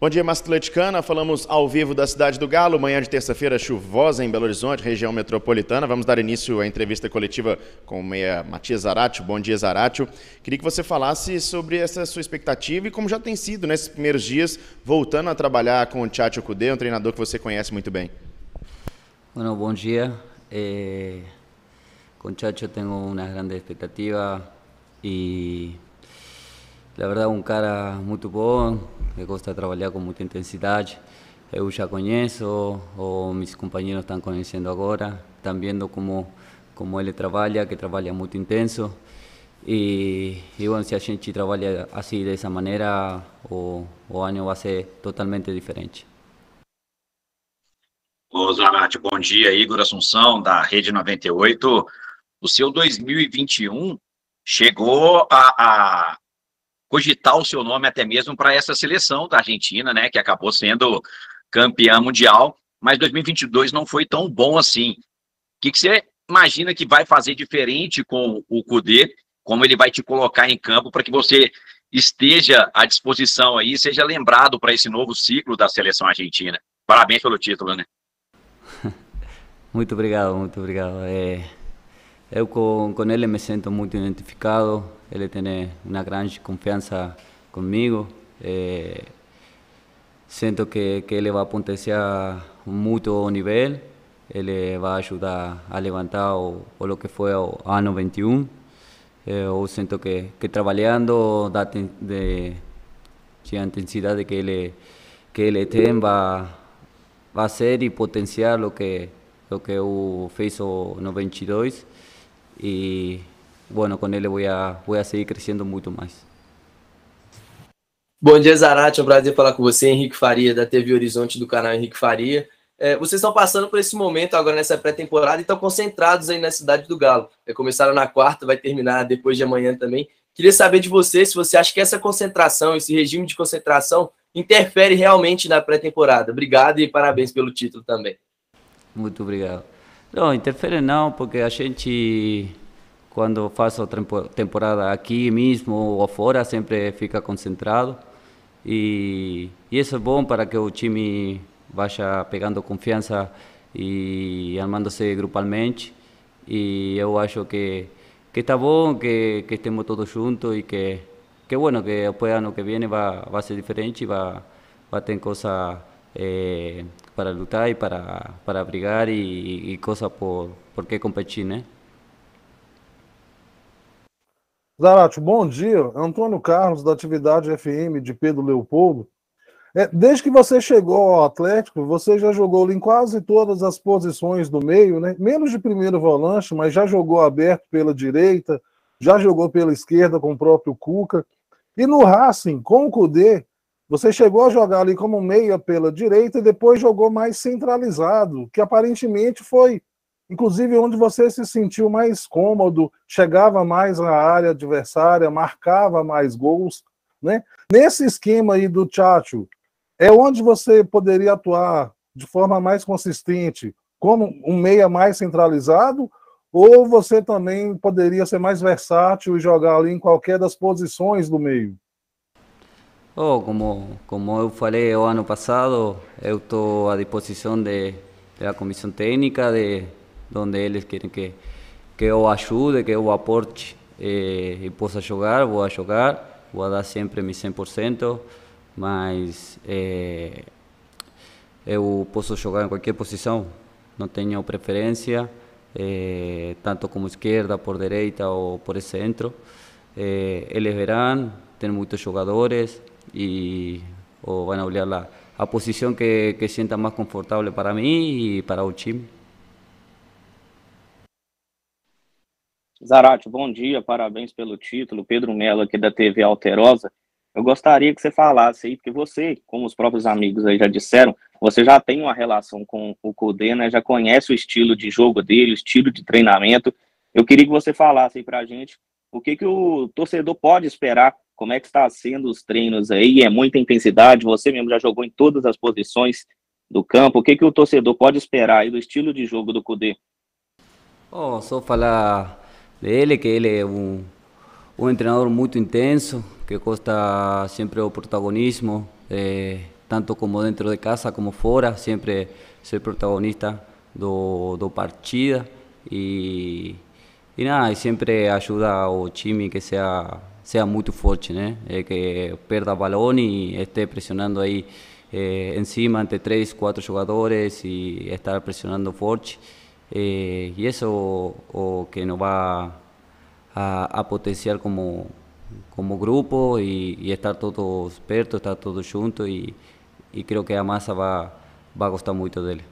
Bom dia, Massa Atleticana. Falamos ao vivo da Cidade do Galo. Manhã de terça-feira, chuvosa em Belo Horizonte, região metropolitana. Vamos dar início à entrevista coletiva com o meia Matias Zaratio. Bom dia, Zaratio. Queria que você falasse sobre essa sua expectativa e como já tem sido nesses primeiros dias, voltando a trabalhar com o Tchatcho Kudê, um treinador que você conhece muito bem. Bueno, bom dia. É, com o Tchatcho tenho uma grande expectativa e... Na verdade, um cara muito bom, que gosta de trabalhar com muita intensidade. Eu já conheço, ou meus companheiros estão conhecendo agora, estão vendo como como ele trabalha, que trabalha muito intenso. E, e bom, se a gente trabalha assim, dessa maneira, o, o ano vai ser totalmente diferente. Ô Zarate, bom dia. Igor Assunção, da Rede 98. O seu 2021 chegou a, a cogitar o seu nome até mesmo para essa seleção da Argentina, né, que acabou sendo campeã mundial, mas 2022 não foi tão bom assim. O que, que você imagina que vai fazer diferente com o Cudê, como ele vai te colocar em campo para que você esteja à disposição aí, seja lembrado para esse novo ciclo da seleção argentina. Parabéns pelo título, né? Muito obrigado, muito obrigado. É... Eu com, com ele me sinto muito identificado, ele tem uma grande confiança comigo. É, sinto que, que ele vai potenciar muito o nível, ele vai ajudar a levantar o, o que foi o ano 21. É, eu sinto que, que trabalhando, da, de, de intensidade que ele, que ele tem, vai, vai ser e potenciar o que, o que eu fiz no 22. E, bueno, com ele vou a, vou a seguir crescendo muito mais. Bom dia, Zarate. É um prazer falar com você, Henrique Faria, da TV Horizonte do canal Henrique Faria. É, vocês estão passando por esse momento agora nessa pré-temporada e estão concentrados aí na cidade do Galo. É, começaram na quarta, vai terminar depois de amanhã também. Queria saber de você se você acha que essa concentração, esse regime de concentração, interfere realmente na pré-temporada. Obrigado e parabéns pelo título também. Muito obrigado. Não, interfere não, porque a gente, quando faz a temporada aqui mesmo ou fora, sempre fica concentrado. E, e isso é bom para que o time vá pegando confiança e armando-se grupalmente. E eu acho que que está bom, que, que estemos todos juntos e que, que bueno, que o ano que vem vai, vai ser diferente, vai, vai ter coisa eh, para lutar e para, para brigar e, e coisa por, por que competir, né? Zarate, bom dia. Antônio Carlos, da atividade FM de Pedro Leopoldo. É, desde que você chegou ao Atlético, você já jogou em quase todas as posições do meio, né? Menos de primeiro volante, mas já jogou aberto pela direita, já jogou pela esquerda com o próprio Cuca. E no Racing, com o Cudê, você chegou a jogar ali como meia pela direita e depois jogou mais centralizado, que aparentemente foi, inclusive, onde você se sentiu mais cômodo, chegava mais na área adversária, marcava mais gols. Né? Nesse esquema aí do Tchatcho, é onde você poderia atuar de forma mais consistente, como um meia mais centralizado, ou você também poderia ser mais versátil e jogar ali em qualquer das posições do meio? Oh, como, como eu falei o ano passado, eu estou à disposição de, da comissão técnica, de onde eles querem que, que eu ajude, que eu aporte e, eh, e possa jogar, vou jogar, vou dar sempre meu 100%, mas eh, eu posso jogar em qualquer posição, não tenho preferência, eh, tanto como esquerda, por direita ou por centro. eles verão, tem muitos jogadores, y, o van a obligar la, a posición que, que sienta más confortable para mí y para o time. Zarate, bom dia, parabéns pelo título. Pedro Mello aqui da TV Alterosa. Eu gostaria que você falasse aí, porque você, como os próprios amigos aí já disseram, você já tem uma relação com o Codê, né? Já conhece o estilo de jogo dele, o estilo de treinamento. Eu queria que você falasse aí pra gente o que, que o torcedor pode esperar como é que está sendo os treinos aí? É muita intensidade? Você mesmo já jogou em todas as posições do campo. O que, que o torcedor pode esperar aí do estilo de jogo do Cudê? Bom, só falar dele, que ele é um, um treinador muito intenso, que gosta sempre o protagonismo, é, tanto como dentro de casa como fora, sempre ser protagonista do, do partida e, e nada, e sempre ajuda o time que seja sea muy fuerte, eh? eh perda balón y esté presionando ahí eh, encima ante 3, 4 jugadores y estar presionando fuerte eh, y eso o que nos va a, potenciar como, como grupo y estar todos expertos, estar todos juntos y creo que a massa va a gostar mucho de él.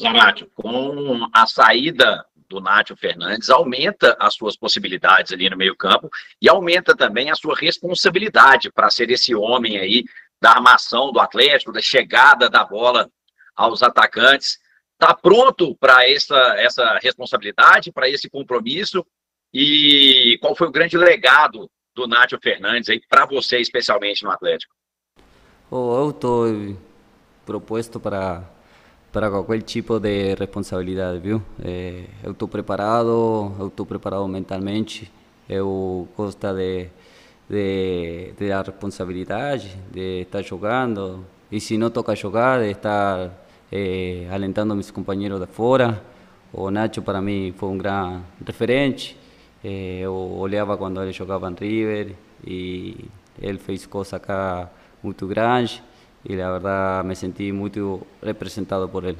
Zanatti, con a saída do Nátio Fernandes aumenta as suas possibilidades ali no meio-campo e aumenta também a sua responsabilidade para ser esse homem aí da armação do Atlético, da chegada da bola aos atacantes. Está pronto para essa, essa responsabilidade, para esse compromisso? E qual foi o grande legado do Nátio Fernandes aí para você, especialmente no Atlético? Oh, eu estou proposto para para qualquer tipo de responsabilidade, viu? É, eu eh, estou preparado, eu estou preparado mentalmente, eu gosto de, de, de responsabilidade, de estar jogando, e se não toca jogar, de estar é, alentando meus companheiros de fora. O Nacho para mim foi um grande referente, é, eu eh, olhava quando ele jogava em River e ele fez coisa cá muito grande y la verdad me sentí muy representado por él.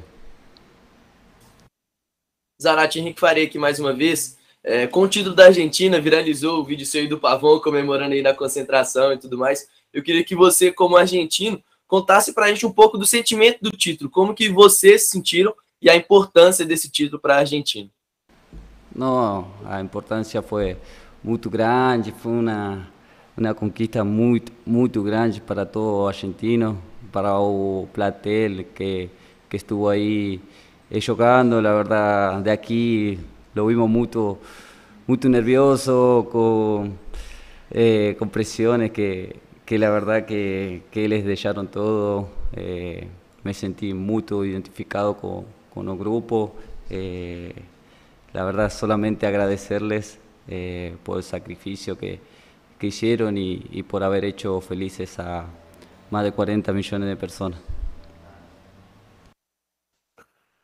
Zarate Henrique Faria aqui mais uma vez. É, com o título da Argentina, viralizou o vídeo seu aí do Pavão comemorando aí na concentração e tudo mais. Eu queria que você, como argentino, contasse para a gente um pouco do sentimento do título, como que vocês sentiram e a importância desse título para a Argentina. Não, a importância foi muito grande, foi uma, uma conquista muito, muito grande para todo argentino. para o Platel, que, estuvo ahí eh, chocando, la verdad, de aquí lo vimos mucho, mucho nervioso, con, eh, con presiones que, que, la verdad que, les dejaron todo. Eh, me sentí mucho identificado con, con el grupo. la verdad, solamente agradecerles por el sacrificio que, hicieron y, y por haber hecho felices a, mais de 40 milhões de pessoas.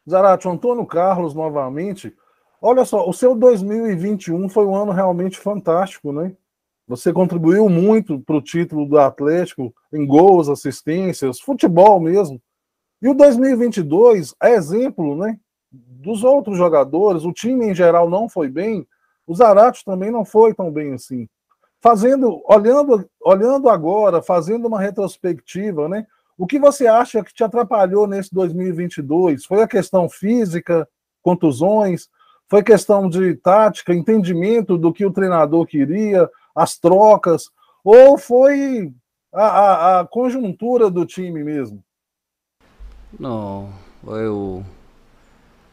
Zarate, Antônio Carlos novamente. Olha só, o seu 2021 foi um ano realmente fantástico, né? Você contribuiu muito para o título do Atlético em gols, assistências, futebol mesmo. E o 2022 é exemplo, né? Dos outros jogadores, o time em geral não foi bem, o Zarate também não foi tão bem assim fazendo, olhando, olhando agora, fazendo uma retrospectiva, né? O que você acha que te atrapalhou nesse 2022? Foi a questão física, contusões? Foi questão de tática, entendimento do que o treinador queria, as trocas? Ou foi a, a, a conjuntura do time mesmo? Não, eu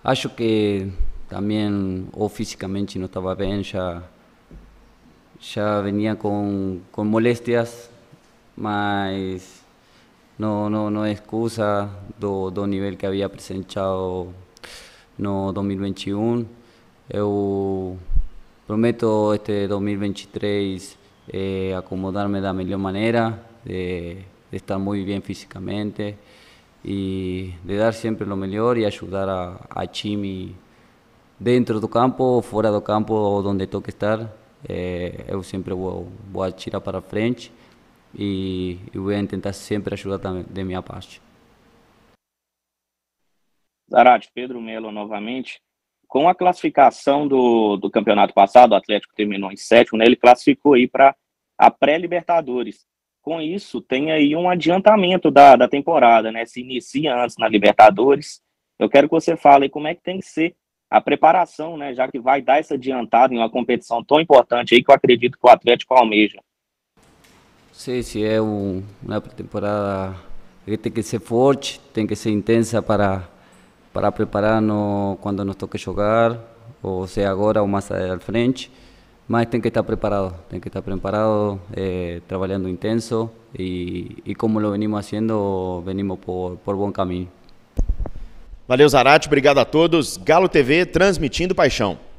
acho que também ou fisicamente não estava bem já Ya venía con, molestias, mas no, no, no excusa do, do nivel que había presentado no 2021. Yo prometo este 2023 eh, acomodarme de la mejor manera, de, estar muy bien físicamente y de dar siempre lo mejor y ayudar a, a dentro del campo, fuera del campo, donde toque estar. É, eu sempre vou, vou atirar para frente e, e vou tentar sempre ajudar da, minha parte. Zarate, Pedro Melo novamente. Com a classificação do, do campeonato passado, o Atlético terminou em sétimo, né? ele classificou aí para a pré-Libertadores. Com isso, tem aí um adiantamento da, da temporada, né? Se inicia antes na Libertadores. Eu quero que você fale como é que tem que ser a preparação, né? Já que vai dar essa adiantada em uma competição tão importante aí que eu acredito que o Atlético almeja. Sim, se é uma né, temporada que tem que ser forte, tem que ser intensa para para preparar no, quando nos toque jogar, ou seja é agora ou mais à frente mas tem que estar preparado, tem que estar preparado, eh, trabalhando intenso e, e como lo venimos haciendo, venimos por, por bom caminho. Valeu, Zarate. Obrigado a todos. Galo TV transmitindo paixão.